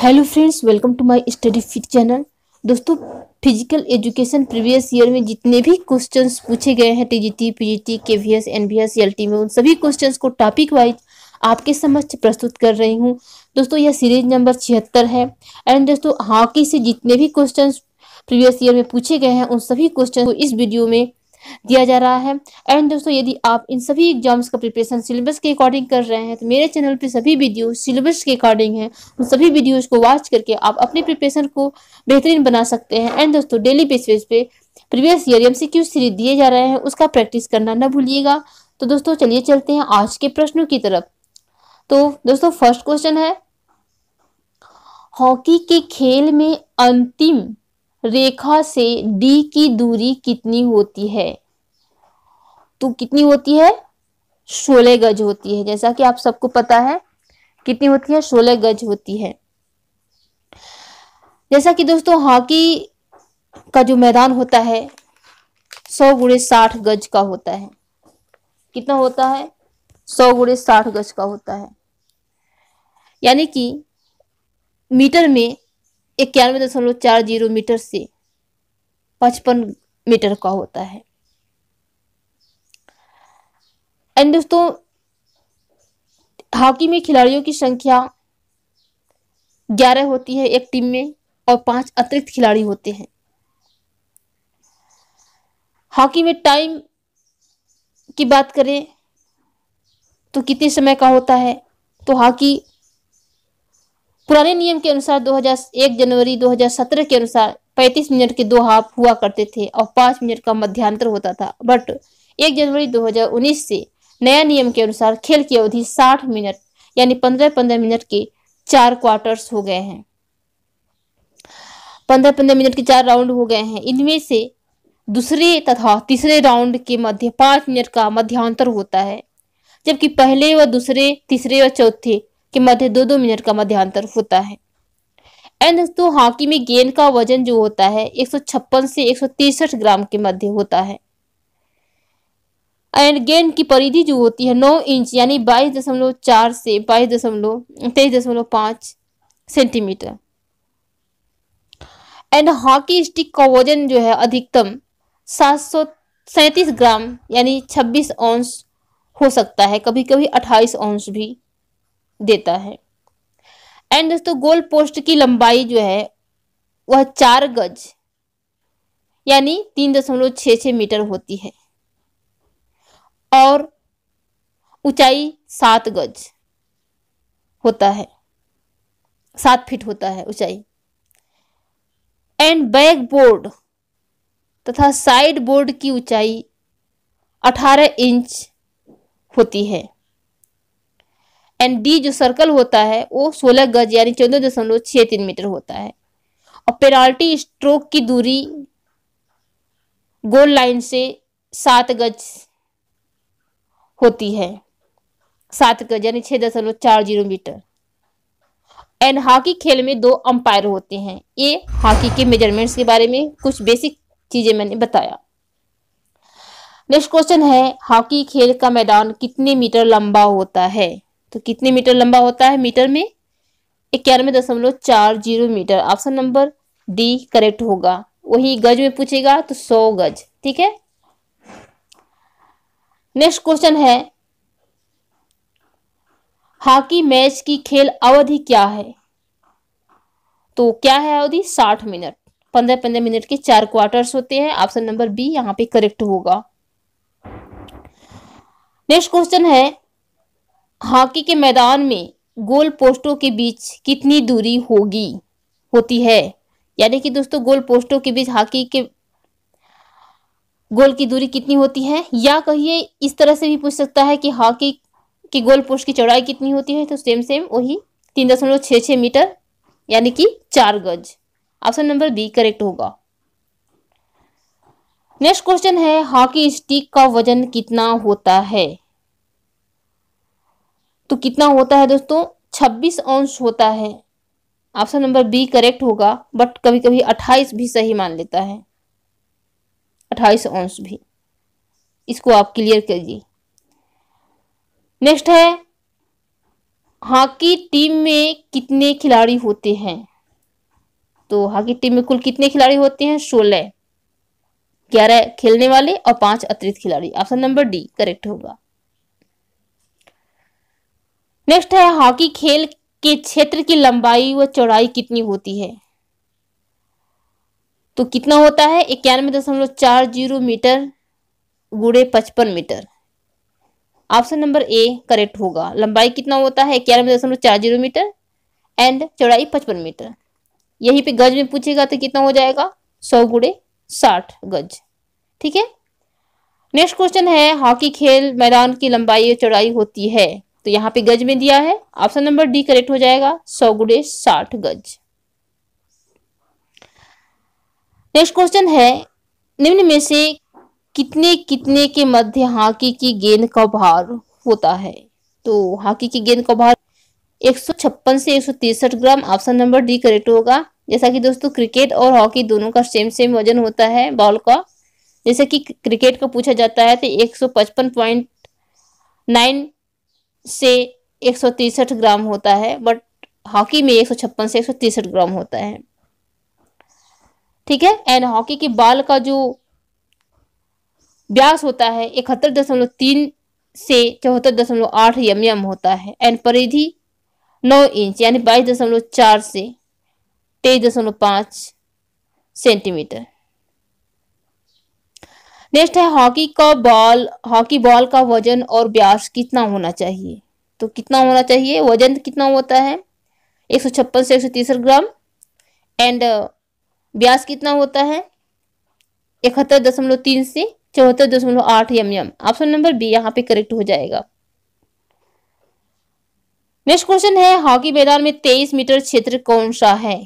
hello friends welcome to my study fit channel दोस्तों physical education previous year में जितने भी क्वेश्चंस पूछे गए हैं TGT PGT KVS L LT में उन सभी क्वेश्चंस को टॉपिक वाइज आपके समक्ष प्रस्तुत कर रही हूं दोस्तों यह सीरीज नंबर छिहत्तर है एंड दोस्तों हॉकी से जितने भी क्वेश्चन प्रीवियस ईयर में पूछे गए हैं उन सभी क्वेश्चन को इस वीडियो में दिया जा रहा है एंड दोस्तों यदि आप इन सभी एग्जाम्स का प्रिपरेशन सिलेबस के अकॉर्डिंग कर रहे हैं तो मेरे चैनल पर सभी वीडियो सिलेबस के अकॉर्डिंग है उन सभी वीडियोज को वॉच करके आप अपने प्रिपरेशन को बेहतरीन बना सकते हैं एंड दोस्तों डेली बेसिस पे previous year M C Q series दिए जा रहे हैं उसका प्रैक्टिस करना ना भूलिएगा तो दोस्तों चलिए चलते हैं आज के प्रश्नों की तरफ तो दोस्तों फर्स्ट क्वेश्चन है हॉकी के खेल में अंतिम रेखा से डी की दूरी कितनी होती है तो कितनी होती है सोलह गज होती है जैसा कि आप सबको पता है कितनी होती है सोलह गज होती है जैसा कि दोस्तों हॉकी का जो मैदान होता है सौ गुड़े साठ गज का होता है कितना होता है सौ गुड़े साठ गज का होता है यानी कि मीटर में इक्यानवे दशमलव चार जीरो मीटर से पचपन मीटर का होता है एंड दोस्तों हॉकी में खिलाड़ियों की संख्या ग्यारह होती है एक टीम में और पांच अतिरिक्त खिलाड़ी होते हैं हॉकी में टाइम की बात करें तो कितने समय का होता है तो हॉकी पुराने नियम के अनुसार 2001 जनवरी 2017 के अनुसार 35 मिनट के दो हाफ हुआ करते थे और पांच मिनट का मध्यांतर होता था बट 1 जनवरी 2019 से नया नियम के अनुसार खेल की अवधि 60 मिनट यानी 15-15 मिनट के चार क्वार्टर्स हो गए हैं 15-15 मिनट के चार राउंड हो गए हैं इनमें से दूसरे तथा तीसरे राउंड के मध्य पांच मिनट का मध्यांतर होता है जबकि पहले व दूसरे तीसरे व चौथे के मध्य दो दो मिनट का मध्यांतर होता है एंड दोस्तों हॉकी में गेंद का वजन जो होता है छप्पन से तिरसठ ग्राम के मध्य होता है एंड गेंद की परिधि जो होती है नौ इंच यानी चार से बाईस दशमलव तेईस दशमलव पांच सेंटीमीटर एंड हॉकी स्टिक का वजन जो है अधिकतम सात सौ सैंतीस ग्राम यानी छब्बीस औंस हो सकता है कभी कभी अट्ठाईस औंस भी देता है एंड दोस्तों गोल पोस्ट की लंबाई जो है वह चार गज यानी तीन दशमलव छ छ मीटर होती है और ऊंचाई सात गज होता है सात फीट होता है ऊंचाई एंड बैक बोर्ड तथा साइड बोर्ड की ऊंचाई अठारह इंच होती है एंड डी जो सर्कल होता है वो सोलह गज यानी चौदह दशमलव छह तीन मीटर होता है और पेनाल्टी स्ट्रोक की दूरी गोल लाइन से सात गज होती है सात गज यानी छह दशमलव चार जीरो मीटर एंड हॉकी खेल में दो अंपायर होते हैं ये हॉकी के मेजरमेंट्स के बारे में कुछ बेसिक चीज़ें मैंने बताया नेक्स्ट क्वेश्चन है हॉकी खेल का मैदान कितने मीटर लंबा होता है तो कितने मीटर लंबा होता है मीटर में इक्यानवे दशमलव चार zero metre option number D correct होगा वही गज में पूछेगा तो सौ गज ठीक है नेक्स्ट क्वेश्चन है हॉकी मैच की खेल अवधि क्या है तो क्या है अवधि साठ मिनट पंद्रह पंद्रह मिनट के चार क्वार्टर्स होते हैं ऑप्शन नंबर बी यहाँ पे करेक्ट होगा नेक्स्ट क्वेश्चन है हॉकी के मैदान में गोल पोस्टों के बीच कितनी दूरी होगी होती है यानी कि दोस्तों गोल पोस्टों के बीच हॉकी के गोल की दूरी कितनी होती है या कहिए इस तरह से भी पूछ सकता है कि हॉकी की गोल पोस्ट की चौड़ाई कितनी होती है तो सेम सेम वही तीन दशमलव छह छह मीटर यानी कि चार गज ऑप्शन नंबर बी करेक्ट होगा नेक्स्ट क्वेश्चन है हॉकी स्टिक का वजन कितना होता है तो कितना होता है दोस्तों छब्बीस अंश होता है ऑप्शन नंबर बी करेक्ट होगा बट कभी कभी अट्ठाईस भी सही मान लेता है अट्ठाईस अंश भी इसको आप क्लियर करिए नेक्स्ट है हॉकी टीम में कितने खिलाड़ी होते हैं तो हॉकी टीम में कुल कितने खिलाड़ी होते हैं सोलह ग्यारह खेलने वाले और पांच अतिरिक्त खिलाड़ी ऑप्शन नंबर डी करेक्ट होगा नेक्स्ट है हॉकी खेल के क्षेत्र की लंबाई व चौड़ाई कितनी होती है तो कितना होता है इक्यानवे दशमलव चार जीरो मीटर गुड़े पचपन metre option number A correct होगा लंबाई कितना होता है इक्यानवे दशमलव चार जीरो मीटर एंड चौड़ाई पचपन मीटर यहीं पे गज में पूछेगा तो कितना हो जाएगा सौ गुड़े साठ गज ठीक है नेक्स्ट क्वेश्चन है हॉकी खेल मैदान की लंबाई और चौड़ाई होती है तो यहाँ पे गज में दिया है ऑप्शन नंबर डी करेक्ट हो जाएगा सौ गुड़े साठ गज नेक्स्ट क्वेश्चन है निम्न में से कितने कितने के मध्य हॉकी की गेंद का भार होता है तो हॉकी की गेंद का भार 156 से 163 gram option number D correct होगा जैसा कि दोस्तों क्रिकेट और हॉकी दोनों का सेम सेम वजन होता है बॉल का जैसे कि क्रिकेट का पूछा जाता है तो 155.9 से एक ग्राम होता है बट हॉकी में एक से एक ग्राम होता है ठीक है एंड हॉकी के बाल का जो ब्यास होता है इकहत्तर दशमलव तीन से चौहत्तर दशमलव आठ यम यम होता है एंड परिधि नौ इंच यानी बाईस दशमलव चार से तेईस दशमलव पाँच सेंटीमीटर नेक्स्ट है हॉकी का बॉल हॉकी बॉल का वजन और ब्यास कितना होना चाहिए तो कितना होना चाहिए वजन कितना होता है एक सौ छप्पन से एक सौ तिरसठ ग्राम एंड ब्यास कितना होता है इकहत्तर दशमलव तीन से चौहत्तर दशमलव आठ M M option number B यहाँ पे करेक्ट हो जाएगा नेक्स्ट क्वेश्चन है हॉकी मैदान में तेईस मीटर क्षेत्र कौन सा है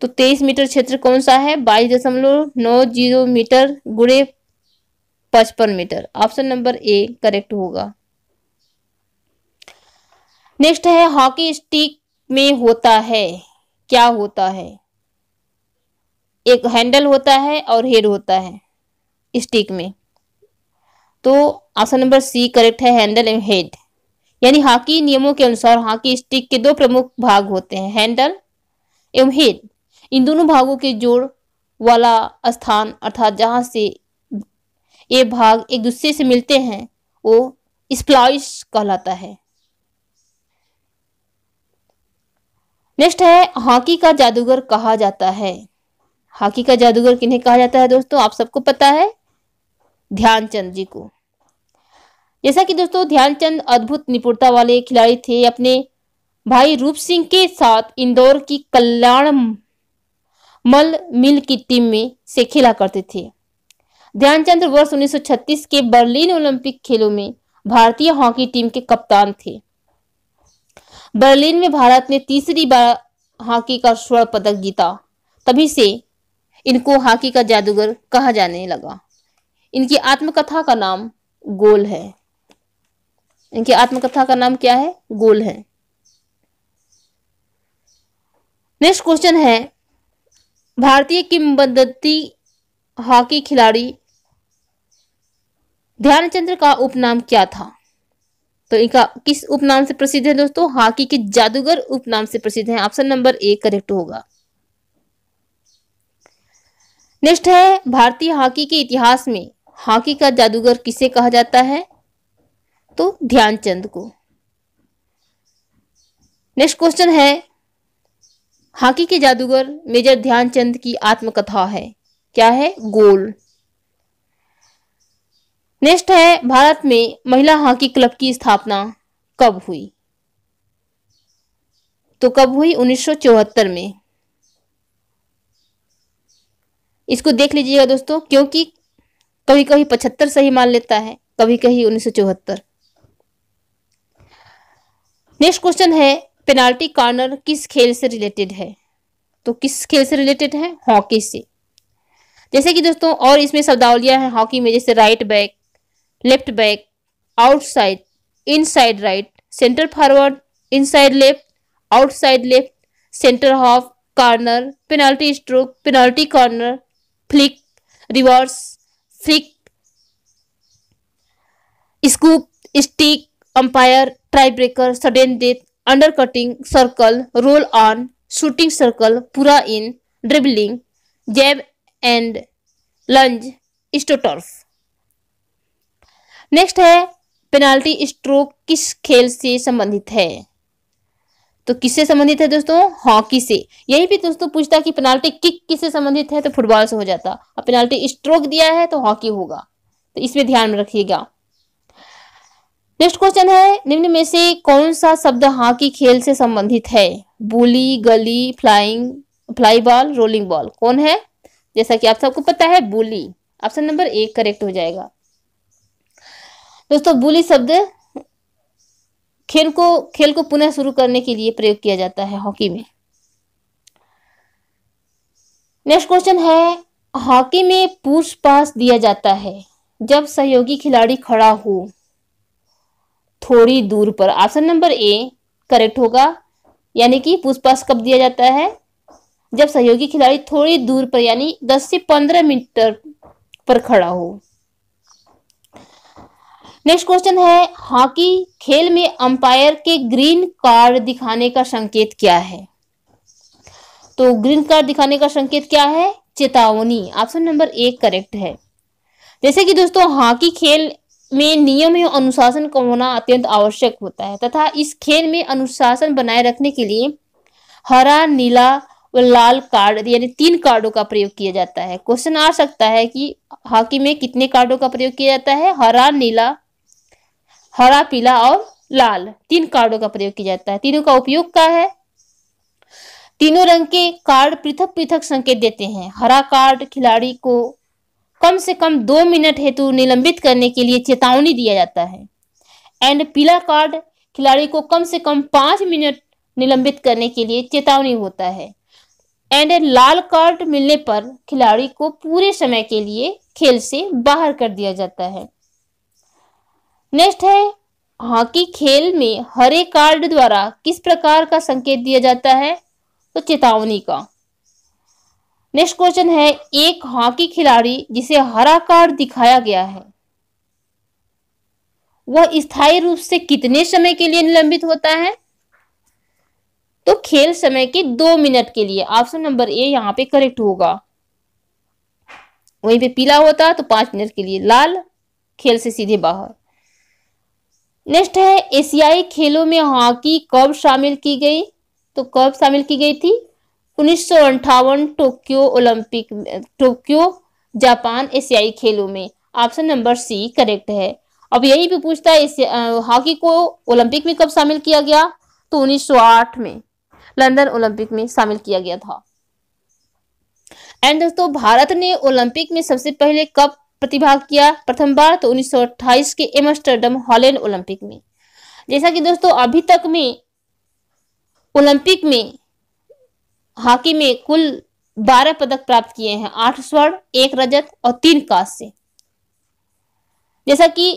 तो तेईस मीटर क्षेत्र कौन सा है बाईस दशमलव नौ जीरो मीटर गुड़े पचपन metre option number A correct होगा नेक्स्ट है हॉकी स्टिक में होता है क्या होता है एक हैंडल होता है और हेड होता है स्टिक में तो ऑप्शन नंबर सी करेक्ट है हैंडल एंड हेड यानी हॉकी नियमों के अनुसार हॉकी स्टिक के दो प्रमुख भाग होते हैं हैंडल एवं हेड इन दोनों भागों के जोड़ वाला स्थान अर्थात जहाँ से ये भाग एक दूसरे से मिलते हैं वो स्प्लाइस कहलाता है नेक्स्ट है हॉकी का जादूगर कहा जाता है हॉकी का जादूगर किन्हें कहा जाता है दोस्तों आप सबको पता है ध्यानचंद जी को जैसा कि दोस्तों ध्यानचंद अद्भुत निपुणता वाले खिलाड़ी थे अपने भाई रूप सिंह के साथ इंदौर की कल्याण मल मिल की टीम में से खेला करते थे ध्यानचंद वर्ष 1936 के बर्लिन ओलंपिक खेलों में भारतीय हॉकी टीम के कप्तान थे बर्लिन में भारत ने तीसरी बार हॉकी का स्वर्ण पदक जीता तभी से इनको हॉकी का जादूगर कहा जाने लगा इनकी आत्मकथा का नाम गोल है इनकी आत्मकथा का नाम क्या है गोल है नेक्स्ट क्वेश्चन है भारतीय किंवदंती हॉकी खिलाड़ी ध्यानचंद्र का उपनाम क्या था तो इनका किस उपनाम से प्रसिद्ध है दोस्तों हॉकी के जादूगर उपनाम से प्रसिद्ध है ऑप्शन नंबर ए करेक्ट होगा नेक्स्ट है भारतीय हॉकी के इतिहास में हॉकी का जादूगर किसे कहा जाता है तो ध्यानचंद को नेक्स्ट क्वेश्चन है हॉकी के जादूगर मेजर ध्यानचंद की आत्मकथा है क्या है गोल नेक्स्ट है भारत में महिला हॉकी क्लब की स्थापना कब हुई तो कब हुई 1974 में इसको देख लीजिएगा दोस्तों क्योंकि कभी कभी 75 सही मान लेता है कभी कभी 1974 नेक्स्ट क्वेश्चन है पेनाल्टी कॉर्नर किस खेल से रिलेटेड है तो किस खेल से रिलेटेड है हॉकी से जैसे कि दोस्तों और इसमें शब्दावलियाँ हैं हॉकी में जैसे right back left back outside inside right centre forward inside left outside left centre half corner penalty stroke penalty corner flick reverse flick scoop stick umpire tie breaker sudden death under cutting circle roll on shooting circle पूरा in dribbling jab and lunge स्टोटर्फ next है penalty stroke किस खेल से संबंधित है तो किससे संबंधित है दोस्तों हॉकी से यही भी दोस्तों पूछता कि पेनाल्टी किक किससे संबंधित है तो फुटबॉल से हो जाता और पेनाल्टी स्ट्रोक दिया है तो हॉकी होगा तो इसमें ध्यान में रखिएगा नेक्स्ट क्वेश्चन है निम्न में से कौन सा शब्द हॉकी खेल से संबंधित है बुली गली flying fly ball rolling ball कौन है जैसा कि आप सबको पता है बुली ऑप्शन नंबर एक करेक्ट हो जाएगा दोस्तों बुली शब्द खेल को खेल को पुनः शुरू करने के लिए प्रयोग किया जाता है हॉकी में नेक्स्ट क्वेश्चन है हॉकी में पूछ पास दिया जाता है जब सहयोगी खिलाड़ी खड़ा हो थोड़ी दूर पर ऑप्शन नंबर ए करेक्ट होगा यानी कि पुष्पास कब दिया जाता है जब सहयोगी खिलाड़ी थोड़ी दूर पर यानी 10 से 15 मीटर पर खड़ा हो नेक्स्ट क्वेश्चन है हॉकी खेल में अंपायर के ग्रीन कार्ड दिखाने का संकेत क्या है तो ग्रीन कार्ड दिखाने का संकेत क्या है चेतावनी ऑप्शन नंबर एक करेक्ट है जैसे कि दोस्तों हॉकी खेल में नियम एवं अनुशासन का होना अत्यंत आवश्यक होता है तथा इस खेल में अनुशासन बनाए रखने के लिए हरा नीला और लाल कार्ड यानी तीन कार्डों का प्रयोग किया जाता है क्वेश्चन आ सकता है कि हॉकी में कितने कार्डों का प्रयोग किया जाता है हरा नीला हरा पीला और लाल तीन कार्डों का प्रयोग किया जाता है तीनों का उपयोग क्या है तीनों रंग के कार्ड पृथक पृथक संकेत देते हैं हरा कार्ड खिलाड़ी को कम से कम दो मिनट हेतु निलंबित करने के लिए चेतावनी दिया जाता है एंड पीला कार्ड खिलाड़ी को कम से कम पांच मिनट निलंबित करने के लिए चेतावनी होता है एंड लाल कार्ड मिलने पर खिलाड़ी को पूरे समय के लिए खेल से बाहर कर दिया जाता है नेक्स्ट है हॉकी खेल में हरे कार्ड द्वारा किस प्रकार का संकेत दिया जाता है तो चेतावनी का नेक्स्ट क्वेश्चन है एक हॉकी खिलाड़ी जिसे हरा कार्ड दिखाया गया है वह स्थायी रूप से कितने समय के लिए निलंबित होता है तो खेल समय के दो मिनट के लिए ऑप्शन नंबर ए यहाँ पे करेक्ट होगा वहीं पे पीला होता तो पांच मिनट के लिए लाल खेल से सीधे बाहर नेक्स्ट है एशियाई खेलों में हॉकी कब शामिल की गई तो कब शामिल की गई थी उन्नीस टोक्यो ओलंपिक टोक्यो जापान एशियाई खेलों में ऑप्शन नंबर सी करेक्ट है अब यही भी पूछता है हॉकी को ओलंपिक में कब शामिल किया गया तो 1908 में लंदन ओलंपिक में शामिल किया गया था एंड दोस्तों भारत ने ओलंपिक में सबसे पहले कब प्रतिभाग किया प्रथम बार तो 1928 के एमस्टरडम हॉलैंड ओलंपिक में जैसा कि दोस्तों अभी तक में ओलंपिक में हॉकी में कुल बारह पदक प्राप्त किए हैं आठ स्वर्ण एक रजत और तीन कांस्य जैसा कि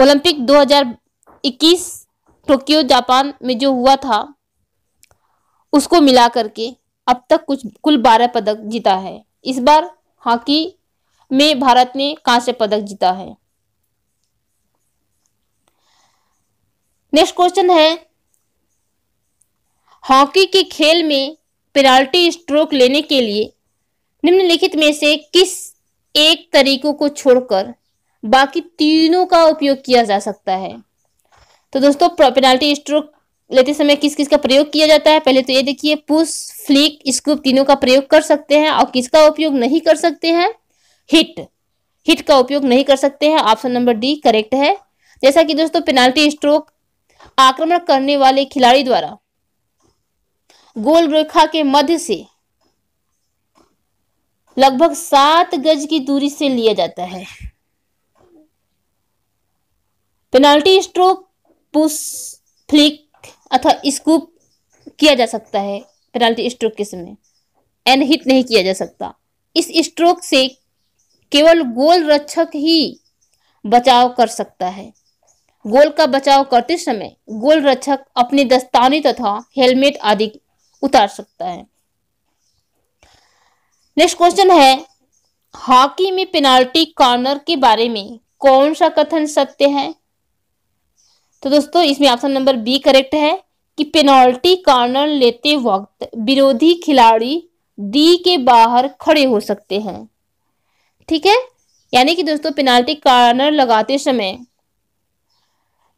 ओलंपिक 2021 टोक्यो जापान में जो हुआ था उसको मिला करके अब तक कुछ कुल बारह पदक जीता है इस बार हॉकी में भारत ने कांस्य पदक जीता है नेक्स्ट क्वेश्चन है हॉकी के खेल में पेनाल्टी स्ट्रोक लेने के लिए निम्नलिखित में से किस एक तरीकों को छोड़कर बाकी तीनों का उपयोग किया जा सकता है तो दोस्तों पेनाल्टी स्ट्रोक लेते समय किस किस का प्रयोग किया जाता है पहले तो ये देखिए पुश फ्लिक स्कूप तीनों का प्रयोग कर सकते हैं और किसका उपयोग नहीं कर सकते हैं हिट हिट का उपयोग नहीं कर सकते हैं ऑप्शन नंबर डी करेक्ट है जैसा कि दोस्तों पेनाल्टी स्ट्रोक आक्रमण करने वाले खिलाड़ी द्वारा गोल रेखा के मध्य से लगभग सात गज की दूरी से लिया जाता है पेनाल्टी स्ट्रोक पुश फ्लिक अथवा स्कूप किया जा सकता है पेनाल्टी स्ट्रोक के समय एंड हिट नहीं किया जा सकता इस स्ट्रोक से केवल गोल रक्षक ही बचाव कर सकता है गोल का बचाव करते समय गोल रक्षक अपने दस्ताने तथा हेलमेट आदि उतार सकता है नेक्स्ट क्वेश्चन है हॉकी में पेनाल्टी कॉर्नर के बारे में कौन सा कथन सत्य है तो दोस्तों इसमें ऑप्शन नंबर बी करेक्ट है कि पेनाल्टी कॉर्नर लेते वक्त विरोधी खिलाड़ी डी के बाहर खड़े हो सकते हैं ठीक है यानी कि दोस्तों पेनाल्टी कॉर्नर लगाते समय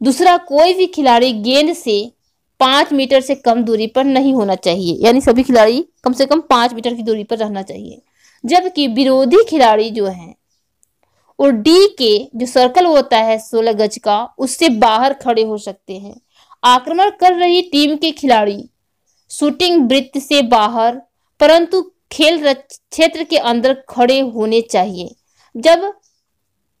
दूसरा कोई भी खिलाड़ी गेंद से पांच मीटर से कम दूरी पर नहीं होना चाहिए यानी सभी खिलाड़ी कम से कम पांच मीटर की दूरी पर रहना चाहिए जबकि विरोधी खिलाड़ी जो है और डी के जो सर्कल होता है सोलह गज का उससे बाहर खड़े हो सकते हैं आक्रमण कर रही टीम के खिलाड़ी शूटिंग वृत्त से बाहर परंतु खेल क्षेत्र के अंदर खड़े होने चाहिए जब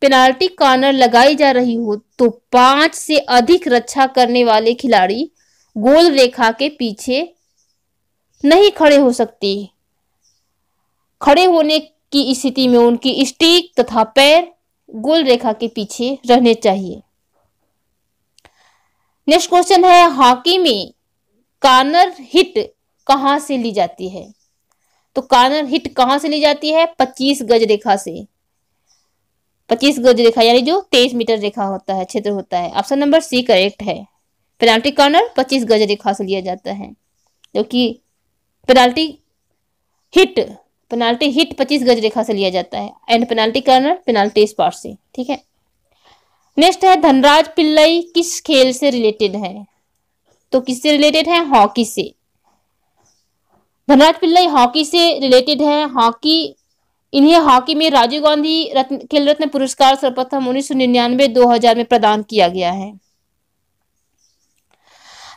पेनाल्टी कॉर्नर लगाई जा रही हो तो पांच से अधिक रक्षा करने वाले खिलाड़ी गोल रेखा के पीछे नहीं खड़े हो सकती खड़े होने की स्थिति में उनकी स्टीक तथा पैर गोल रेखा के पीछे रहने चाहिए नेक्स्ट क्वेश्चन है हॉकी में कानर हिट कहां से ली जाती है तो कानर हिट कहां से ली जाती है 25 गज रेखा से 25 गज रेखा यानी जो 23 मीटर रेखा होता है क्षेत्र होता है ऑप्शन नंबर सी करेक्ट है पेनाल्टी कॉर्नर पच्चीस गज रेखा लिया जाता है जो कि पेनाल्टी हिट पेनाल्टी हिट पच्चीस गज रेखा से लिया जाता है and penalty corner penalty spot से ठीक है नेक्स्ट है धनराज पिल्लई किस खेल से रिलेटेड है तो किससे रिलेटेड है हॉकी से धनराज पिल्लई हॉकी से रिलेटेड है हॉकी इन्हें हॉकी में राजीव गांधी रत्न खेल रत्न पुरस्कार सर्वप्रथम उन्नीस सौ निन्यानवे दो हजार में प्रदान किया गया है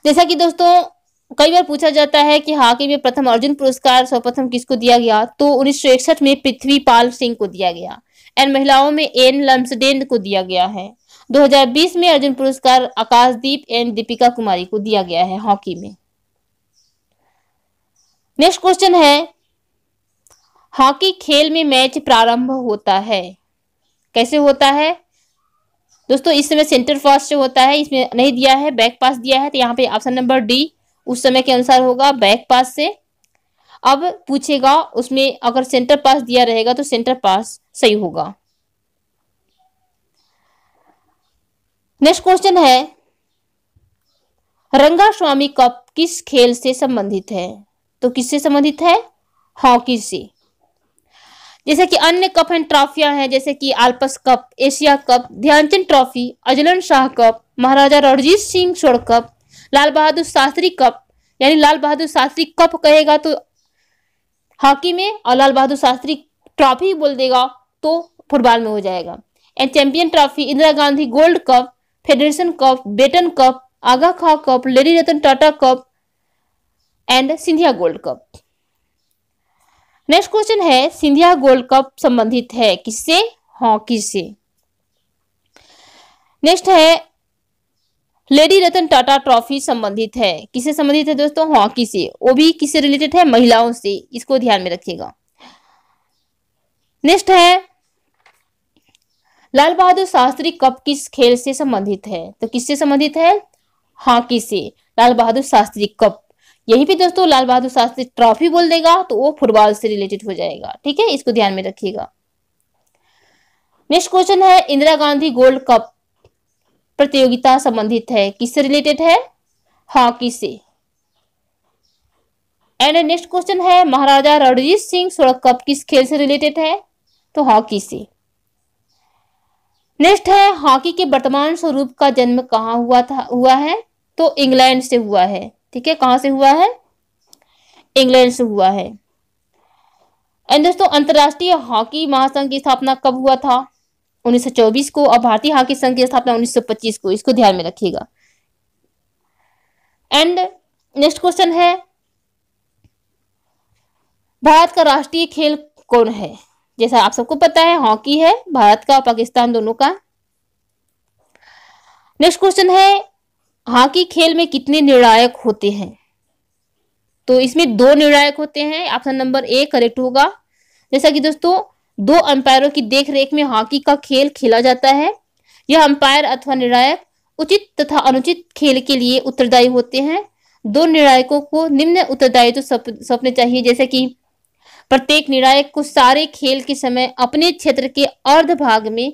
जैसा कि दोस्तों कई बार पूछा जाता है कि हॉकी हाँ, में प्रथम अर्जुन पुरस्कार सर्वप्रथम किसको दिया गया तो उन्नीस में पृथ्वी पाल सिंह को दिया गया एंड महिलाओं में एन लम्सडेन को दिया गया है 2020 में अर्जुन पुरस्कार आकाशदीप एंड दीपिका कुमारी को दिया गया है हॉकी में नेक्स्ट क्वेश्चन है हॉकी खेल में मैच प्रारंभ होता है कैसे होता है दोस्तों इस समय सेंटर फास्ट जो होता है इसमें नहीं दिया है बैक पास दिया है तो यहाँ पे ऑप्शन नंबर डी उस समय के अनुसार होगा बैक पास से अब पूछेगा उसमें अगर सेंटर पास दिया रहेगा तो सेंटर पास सही होगा नेक्स्ट क्वेश्चन है रंगा स्वामी कप किस खेल से संबंधित है तो किससे संबंधित है हॉकी से जैसे कि अन्य कप एंड ट्रॉफियां हैं जैसे कि आल्पस cup Asia cup Dhyanchand trophy Azlan Shah cup Maharaja Ranjit Singh स्वर्ण कप लाल बहादुर शास्त्री कप यानी लाल बहादुर शास्त्री कप कहेगा तो हॉकी में और लाल बहादुर शास्त्री ट्रॉफी बोल देगा तो फुटबॉल में हो जाएगा and champion trophy Indira Gandhi gold cup federation cup Beighton cup Aga Khan cup lady Ratan Tata cup and Scindia gold cup next question है सिंधिया गोल्ड कप संबंधित है किससे हॉकी से नेक्स्ट है लेडी रतन टाटा ट्रॉफी संबंधित है किससे संबंधित है दोस्तों हॉकी हाँ, से वो भी किससे रिलेटेड है महिलाओं से इसको ध्यान में रखिएगा नेक्स्ट है लाल बहादुर शास्त्री कप किस खेल से संबंधित है तो किससे संबंधित है हॉकी हाँ, से लाल बहादुर शास्त्री कप यही पे दोस्तों लाल बहादुर शास्त्री ट्रॉफी बोल देगा तो वो फुटबॉल से रिलेटेड हो जाएगा ठीक है इसको ध्यान में रखिएगा नेक्स्ट क्वेश्चन है इंदिरा गांधी गोल्ड कप प्रतियोगिता संबंधित है किससे रिलेटेड है हॉकी से एंड नेक्स्ट क्वेश्चन है महाराजा रणजीत सिंह सड़क कप किस खेल से रिलेटेड है तो हॉकी हाँ, से नेक्स्ट है हॉकी के वर्तमान स्वरूप का जन्म कहा हुआ था हुआ है तो इंग्लैंड से हुआ है ठीक है कहां से हुआ है इंग्लैंड से हुआ है एंड दोस्तों अंतरराष्ट्रीय हॉकी महासंघ की स्थापना कब हुआ था 1924 को और भारतीय हॉकी संघ की स्थापना 1925 को इसको ध्यान में रखिएगा एंड नेक्स्ट क्वेश्चन है भारत का राष्ट्रीय खेल कौन है जैसा आप सबको पता है हॉकी है भारत का और पाकिस्तान दोनों का नेक्स्ट क्वेश्चन है हॉकी हाँ खेल में कितने निर्णायक होते हैं तो इसमें दो निर्णायक होते हैं ऑप्शन नंबर ए करेक्ट होगा जैसा कि दोस्तों दो अंपायरों की देखरेख में हॉकी का खेल खेला जाता है यह अंपायर अथवा निर्णायक उचित तथा अनुचित खेल के लिए उत्तरदायी होते हैं दो निर्णायकों को निम्न उत्तरदायित्व तो सौंपने चाहिए जैसे कि प्रत्येक निर्णायक को सारे खेल के समय अपने क्षेत्र के अर्ध भाग में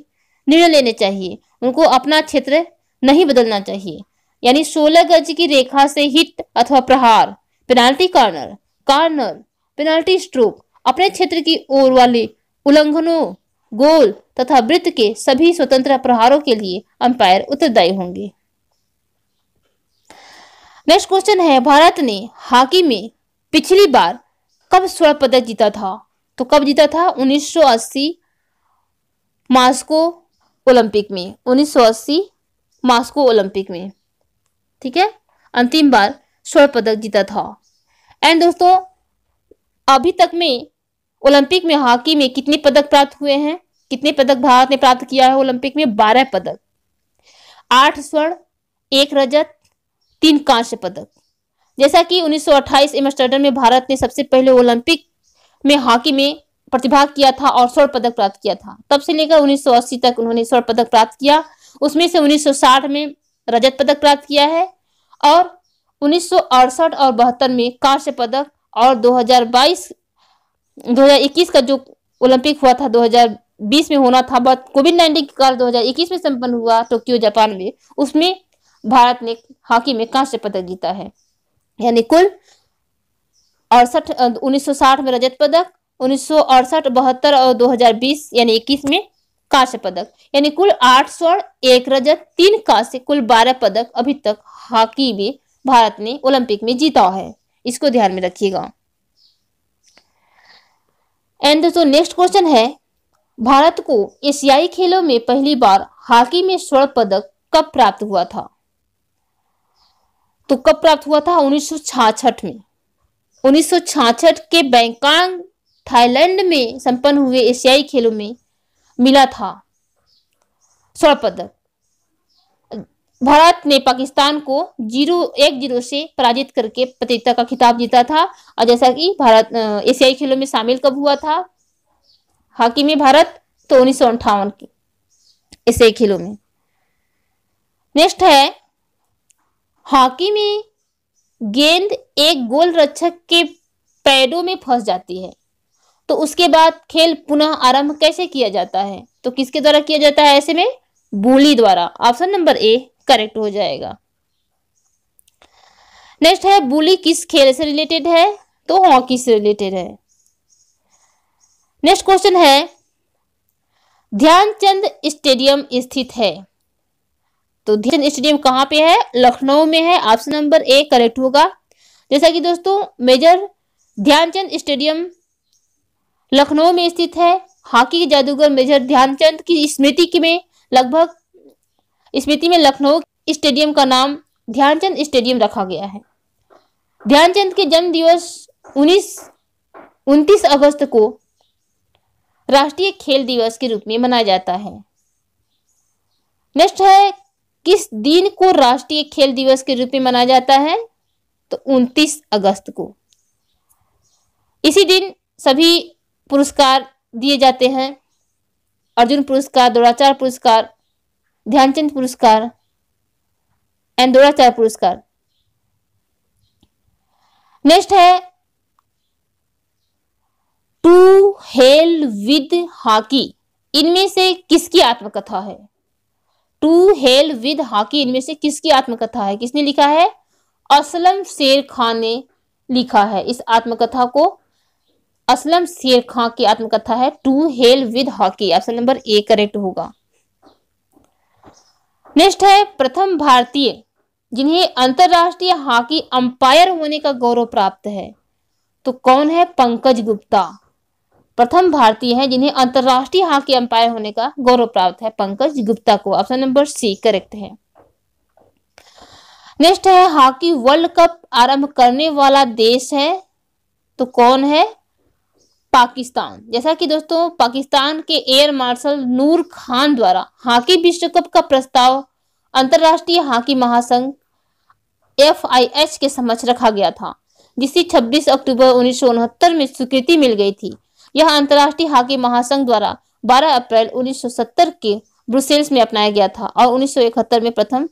निर्णय लेने चाहिए उनको अपना क्षेत्र नहीं बदलना चाहिए यानी 16 गज की रेखा से हिट अथवा प्रहार penalty corner corner penalty stroke अपने क्षेत्र की ओर वाले उल्लंघनों गोल तथा वृत्त के सभी स्वतंत्र प्रहारों के लिए अंपायर उत्तरदायी होंगे नेक्स्ट क्वेश्चन है भारत ने हॉकी में पिछली बार कब स्वर्ण पदक जीता था तो कब जीता था 1980 मास्को ओलंपिक में 1980 मास्को ओलंपिक में ठीक है अंतिम बार स्वर्ण पदक जीता था एंड दोस्तों अभी तक में ओलंपिक में हॉकी में कितने पदक प्राप्त हुए हैं कितने पदक भारत ने प्राप्त किया है ओलंपिक में बारह पदक आठ स्वर्ण एक रजत तीन कांस्य पदक जैसा कि 1928 अट्ठाईस में भारत ने सबसे पहले ओलंपिक में हॉकी में प्रतिभाग किया था और स्वर्ण पदक प्राप्त किया था तब से लेकर 1980 तक उन्होंने स्वर्ण पदक प्राप्त किया उसमें से 1960 में रजत पदक प्राप्त किया है और उन्नीस और बहत्तर में कांस्य पदक और 2022 2021 का जो ओलंपिक हुआ था 2020 में होना था बट कोविड नाइन्टीन के कारण 2021 में संपन्न हुआ टोक्यो जापान में उसमें भारत ने हॉकी में कांस्य पदक जीता है यानी कुल अड़सठ उन्नीस में रजत पदक उन्नीस सौ अड़सठ बहत्तर और 2020 यानी 21 में कांस्य पदक यानी कुल आठ स्वर्ण एक रजत तीन कांस्य कुल बारह पदक अभी तक हॉकी में भारत ने ओलंपिक में जीता है इसको ध्यान में रखिएगा एंड दोस्तों नेक्स्ट क्वेश्चन है भारत को एशियाई खेलों में पहली बार हॉकी में स्वर्ण पदक कब प्राप्त हुआ था तो कब प्राप्त हुआ था उन्नीस में उन्नीस के बैंकांग थाईलैंड में संपन्न हुए एशियाई खेलों में मिला था स्वर्ण पदक भारत ने पाकिस्तान को जीरो एक जीरो से पराजित करके प्रतियोगिता का खिताब जीता था और जैसा कि भारत एशियाई खेलों में शामिल कब हुआ था हॉकी में भारत तो उन्नीस सौ अंठावन के एशियाई खेलों में नेक्स्ट है हॉकी में गेंद एक गोल रक्षक के पैडों में फंस जाती है तो उसके बाद खेल पुनः आरंभ कैसे किया जाता है तो किसके द्वारा किया जाता है ऐसे में बोली द्वारा ऑप्शन नंबर ए करेक्ट हो जाएगा नेक्स्ट है बोली किस खेल से रिलेटेड है तो हॉकी से रिलेटेड है नेक्स्ट क्वेश्चन है ध्यानचंद स्टेडियम स्थित है तो ध्यानचंद स्टेडियम कहाँ पे है लखनऊ में है ऑप्शन नंबर ए करेक्ट होगा जैसा कि दोस्तों मेजर ध्यानचंद स्टेडियम लखनऊ में स्थित है हॉकी जादूगर मेजर ध्यानचंद की स्मृति में लगभग स्मृति में लखनऊ स्टेडियम का नाम ध्यानचंद स्टेडियम रखा गया है ध्यानचंद के जन्म दिवस उन्नीस अगस्त को राष्ट्रीय खेल दिवस के रूप में मनाया जाता है नेक्स्ट है किस दिन को राष्ट्रीय खेल दिवस के रूप में मनाया जाता है तो 29 अगस्त को इसी दिन सभी पुरस्कार दिए जाते हैं अर्जुन पुरस्कार द्रोणाचार्य पुरस्कार ध्यानचंद पुरस्कार एंड द्रोणाचार्य पुरस्कार नेक्स्ट है टू हेल विद हॉकी इनमें से किसकी आत्मकथा है टू हेल विद हॉकी इनमें से किसकी आत्मकथा है किसने लिखा है असलम शेर खान ने लिखा है इस आत्मकथा को असलम शेर खां की आत्मकथा है to hell with hockey option number A correct होगा नेक्स्ट है प्रथम भारतीय जिन्हें अंतरराष्ट्रीय हॉकी अंपायर होने का गौरव प्राप्त है तो कौन है पंकज गुप्ता प्रथम भारतीय हैं जिन्हें अंतरराष्ट्रीय हॉकी अंपायर होने का गौरव प्राप्त है पंकज गुप्ता को ऑप्शन नंबर सी करेक्ट है नेक्स्ट है हॉकी वर्ल्ड कप आरंभ करने वाला देश है तो कौन है पाकिस्तान जैसा कि दोस्तों पाकिस्तान के एयर मार्शल नूर खान द्वारा हॉकी विश्व कप का प्रस्ताव अंतरराष्ट्रीय हॉकी महासंघ एफ के समक्ष रखा गया था जिसे 26 अक्टूबर उन्नीस में स्वीकृति मिल गई थी यह अंतर्राष्ट्रीय हॉकी महासंघ द्वारा 12 अप्रैल 1970 के ब्रुसेल्स में अपनाया गया था और 1971 में प्रथम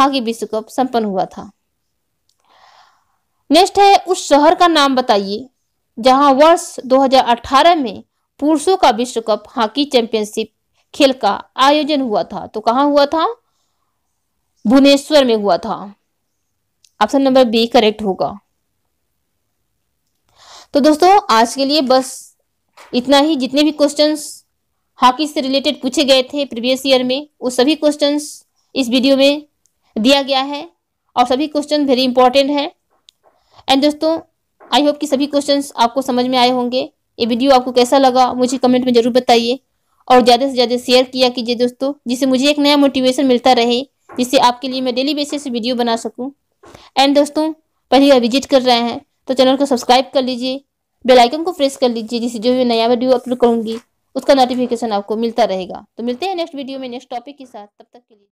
हॉकी विश्व कप संपन्न हुआ था नेक्स्ट है उस शहर का नाम बताइए जहां वर्ष 2018 में पुरुषों का विश्व कप हॉकी चैंपियनशिप खेल का आयोजन हुआ था तो कहा हुआ था भुवनेश्वर में हुआ था ऑप्शन नंबर बी करेक्ट होगा तो दोस्तों आज के लिए बस इतना ही जितने भी क्वेश्चंस हॉकी से रिलेटेड पूछे गए थे प्रीवियस ईयर में वो सभी क्वेश्चंस इस वीडियो में दिया गया है और सभी क्वेश्चन वेरी इंपॉर्टेंट है एंड दोस्तों आई होप कि सभी क्वेश्चंस आपको समझ में आए होंगे ये वीडियो आपको कैसा लगा मुझे कमेंट में ज़रूर बताइए और ज़्यादा से ज़्यादा शेयर किया कीजिए दोस्तों जिससे मुझे एक नया मोटिवेशन मिलता रहे जिससे आपके लिए मैं डेली बेसिस से वीडियो बना सकूँ एंड दोस्तों पहली बार विजिट कर रहे हैं तो चैनल को सब्सक्राइब कर लीजिए बेल आइकन को प्रेस कर लीजिए जिससे जो भी नया वीडियो अपलोड करूँगी उसका नोटिफिकेशन आपको मिलता रहेगा तो मिलते हैं नेक्स्ट वीडियो में नेक्स्ट टॉपिक के साथ तब तक के लिए